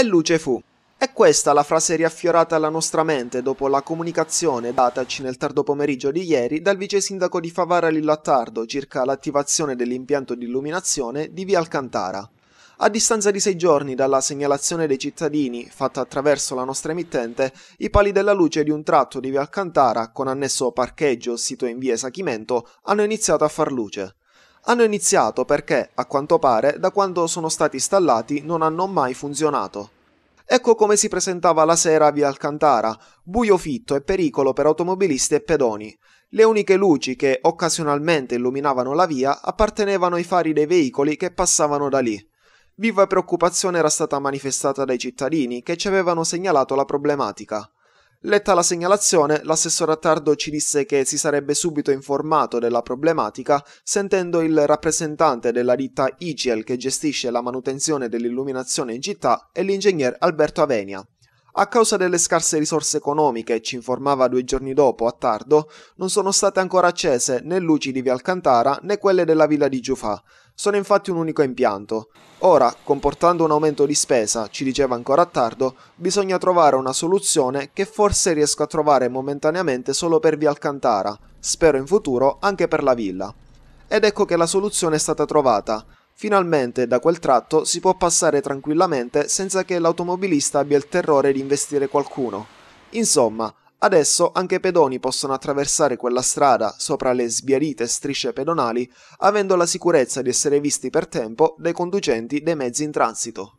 E luce fu. È questa la frase riaffiorata alla nostra mente dopo la comunicazione dataci nel tardo pomeriggio di ieri dal vice sindaco di Favara Lillattardo circa l'attivazione dell'impianto di illuminazione di via Alcantara. A distanza di sei giorni dalla segnalazione dei cittadini fatta attraverso la nostra emittente, i pali della luce di un tratto di via Alcantara, con annesso parcheggio sito in via Esachimento, hanno iniziato a far luce. Hanno iniziato perché, a quanto pare, da quando sono stati installati non hanno mai funzionato. Ecco come si presentava la sera a via Alcantara, buio fitto e pericolo per automobilisti e pedoni. Le uniche luci che occasionalmente illuminavano la via appartenevano ai fari dei veicoli che passavano da lì. Viva preoccupazione era stata manifestata dai cittadini che ci avevano segnalato la problematica. Letta la segnalazione, l'assessore Attardo ci disse che si sarebbe subito informato della problematica sentendo il rappresentante della ditta IGEL che gestisce la manutenzione dell'illuminazione in città e l'ingegner Alberto Avenia. A causa delle scarse risorse economiche, ci informava due giorni dopo, a tardo, non sono state ancora accese né luci di Via Alcantara né quelle della villa di Giufà. Sono infatti un unico impianto. Ora, comportando un aumento di spesa, ci diceva ancora a tardo, bisogna trovare una soluzione che forse riesco a trovare momentaneamente solo per Via Alcantara, spero in futuro anche per la villa. Ed ecco che la soluzione è stata trovata. Finalmente da quel tratto si può passare tranquillamente senza che l'automobilista abbia il terrore di investire qualcuno. Insomma, adesso anche i pedoni possono attraversare quella strada sopra le sbiarite strisce pedonali, avendo la sicurezza di essere visti per tempo dai conducenti dei mezzi in transito.